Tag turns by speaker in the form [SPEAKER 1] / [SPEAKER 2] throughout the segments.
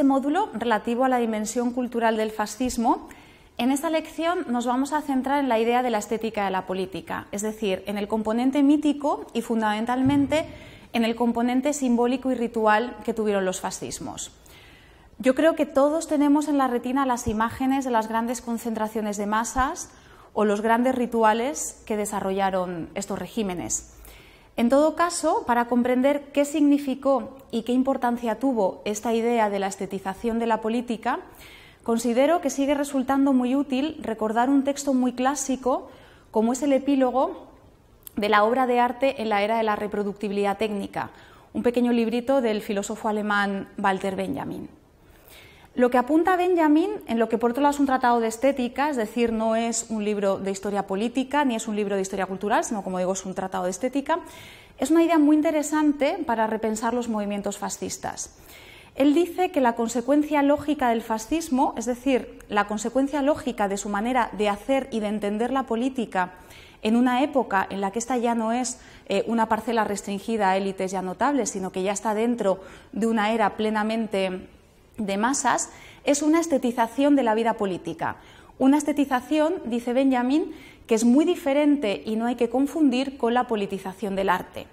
[SPEAKER 1] este módulo relativo a la dimensión cultural del fascismo, en esta lección nos vamos a centrar en la idea de la estética de la política, es decir, en el componente mítico y fundamentalmente en el componente simbólico y ritual que tuvieron los fascismos. Yo creo que todos tenemos en la retina las imágenes de las grandes concentraciones de masas o los grandes rituales que desarrollaron estos regímenes. En todo caso, para comprender qué significó y qué importancia tuvo esta idea de la estetización de la política, considero que sigue resultando muy útil recordar un texto muy clásico como es el epílogo de la obra de arte en la era de la reproductibilidad técnica, un pequeño librito del filósofo alemán Walter Benjamin. Lo que apunta Benjamin, en lo que por otro lado es un tratado de estética, es decir, no es un libro de historia política ni es un libro de historia cultural, sino como digo es un tratado de estética, es una idea muy interesante para repensar los movimientos fascistas. Él dice que la consecuencia lógica del fascismo, es decir, la consecuencia lógica de su manera de hacer y de entender la política en una época en la que esta ya no es eh, una parcela restringida a élites ya notables, sino que ya está dentro de una era plenamente de masas es una estetización de la vida política. Una estetización, dice Benjamin, que es muy diferente y no hay que confundir con la politización del arte.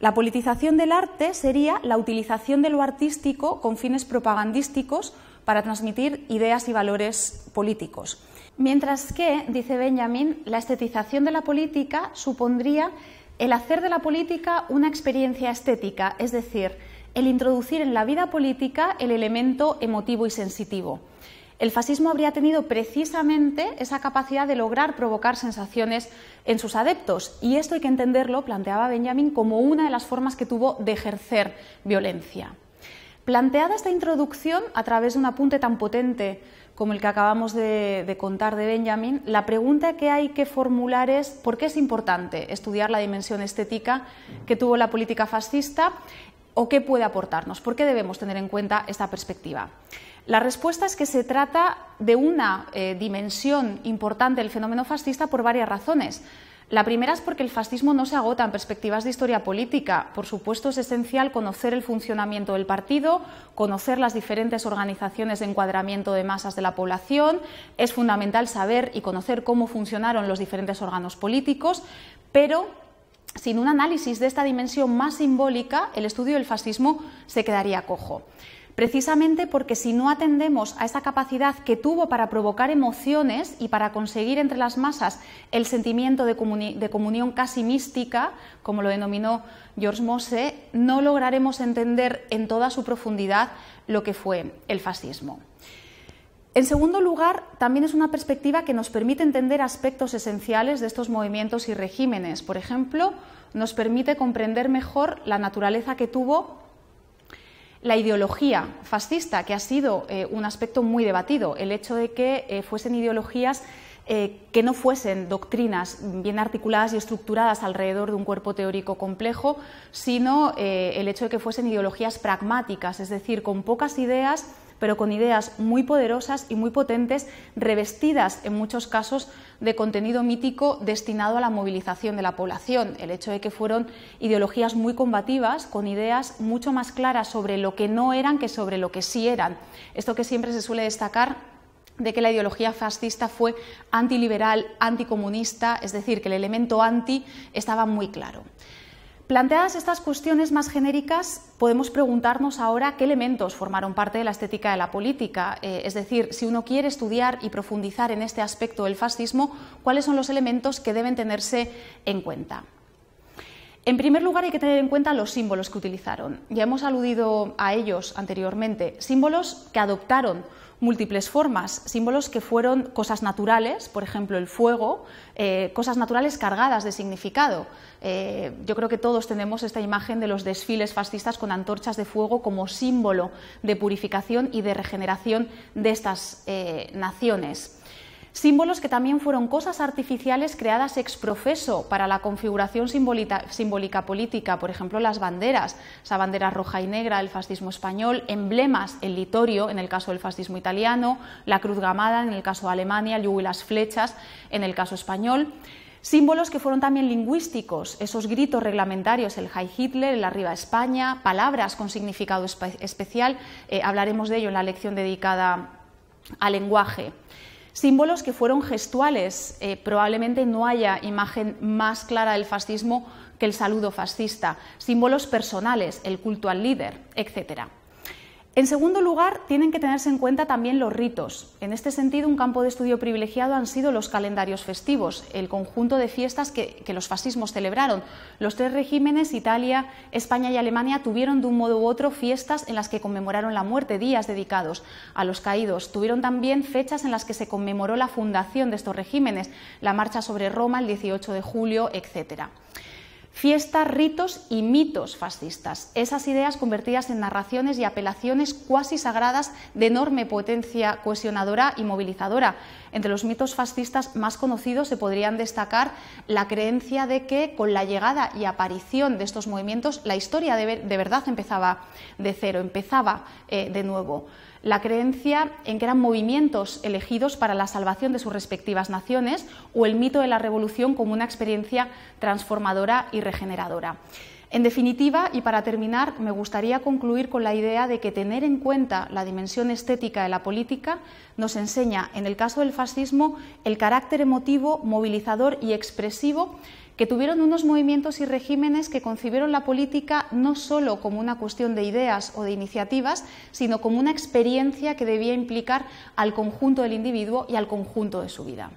[SPEAKER 1] La politización del arte sería la utilización de lo artístico con fines propagandísticos para transmitir ideas y valores políticos. Mientras que, dice Benjamin, la estetización de la política supondría el hacer de la política una experiencia estética, es decir, el introducir en la vida política el elemento emotivo y sensitivo. El fascismo habría tenido precisamente esa capacidad de lograr provocar sensaciones en sus adeptos y esto hay que entenderlo, planteaba Benjamin, como una de las formas que tuvo de ejercer violencia. Planteada esta introducción a través de un apunte tan potente como el que acabamos de, contar de Benjamin, la pregunta que hay que formular es por qué es importante estudiar la dimensión estética que tuvo la política fascista o qué puede aportarnos? ¿Por qué debemos tener en cuenta esta perspectiva? La respuesta es que se trata de una eh, dimensión importante del fenómeno fascista por varias razones. La primera es porque el fascismo no se agota en perspectivas de historia política. Por supuesto, es esencial conocer el funcionamiento del partido, conocer las diferentes organizaciones de encuadramiento de masas de la población, es fundamental saber y conocer cómo funcionaron los diferentes órganos políticos, pero sin un análisis de esta dimensión más simbólica, el estudio del fascismo se quedaría cojo. Precisamente porque si no atendemos a esa capacidad que tuvo para provocar emociones y para conseguir entre las masas el sentimiento de, comunión casi mística, como lo denominó George Mosse, no lograremos entender en toda su profundidad lo que fue el fascismo. En segundo lugar, también es una perspectiva que nos permite entender aspectos esenciales de estos movimientos y regímenes. Por ejemplo, nos permite comprender mejor la naturaleza que tuvo la ideología fascista, que ha sido eh, un aspecto muy debatido, el hecho de que eh, fuesen ideologías eh, que no fuesen doctrinas bien articuladas y estructuradas alrededor de un cuerpo teórico complejo, sino el hecho de que fuesen ideologías pragmáticas, es decir, con pocas ideas pero con ideas muy poderosas y muy potentes, revestidas en muchos casos de contenido mítico destinado a la movilización de la población. El hecho de que fueron ideologías muy combativas, con ideas mucho más claras sobre lo que no eran que sobre lo que sí eran. Esto que siempre se suele destacar de que la ideología fascista fue antiliberal, anticomunista, es decir, que el elemento anti estaba muy claro. Planteadas estas cuestiones más genéricas, podemos preguntarnos ahora qué elementos formaron parte de la estética de la política. Eh, es decir, si uno quiere estudiar y profundizar en este aspecto del fascismo, ¿cuáles son los elementos que deben tenerse en cuenta? En primer lugar, hay que tener en cuenta los símbolos que utilizaron. Ya hemos aludido a ellos anteriormente. Símbolos que adoptaron múltiples formas, símbolos que fueron cosas naturales, por ejemplo el fuego, eh, cosas naturales cargadas de significado. Eh, yo creo que todos tenemos esta imagen de los desfiles fascistas con antorchas de fuego como símbolo de purificación y de regeneración de estas eh, naciones símbolos que también fueron cosas artificiales creadas ex profeso para la configuración simbólica política, por ejemplo las banderas, esa bandera roja y negra del fascismo español, emblemas, el litorio en el caso del fascismo italiano, la cruz gamada en el caso de Alemania, el yugo y las flechas en el caso español. Símbolos que fueron también lingüísticos, esos gritos reglamentarios, el High Hitler, el Arriba España, palabras con significado especial, eh, hablaremos de ello en la lección dedicada al lenguaje. Símbolos que fueron gestuales. Eh, probablemente no haya imagen más clara del fascismo que el saludo fascista. Símbolos personales, el culto al líder, etcétera. En segundo lugar, tienen que tenerse en cuenta también los ritos. En este sentido, un campo de estudio privilegiado han sido los calendarios festivos, el conjunto de fiestas que, los fascismos celebraron. Los tres regímenes, Italia, España y Alemania, tuvieron de un modo u otro fiestas en las que conmemoraron la muerte, días dedicados a los caídos. Tuvieron también fechas en las que se conmemoró la fundación de estos regímenes, la marcha sobre Roma el 18 de julio, etc. Fiestas, ritos y mitos fascistas, esas ideas convertidas en narraciones y apelaciones cuasi sagradas de enorme potencia cohesionadora y movilizadora. Entre los mitos fascistas más conocidos se podrían destacar la creencia de que con la llegada y aparición de estos movimientos la historia de, verdad empezaba de cero, empezaba eh, de nuevo la creencia en que eran movimientos elegidos para la salvación de sus respectivas naciones o el mito de la revolución como una experiencia transformadora y regeneradora. En definitiva, y para terminar, me gustaría concluir con la idea de que tener en cuenta la dimensión estética de la política nos enseña, en el caso del fascismo, el carácter emotivo, movilizador y expresivo que tuvieron unos movimientos y regímenes que concibieron la política no solo como una cuestión de ideas o de iniciativas, sino como una experiencia que debía implicar al conjunto del individuo y al conjunto de su vida.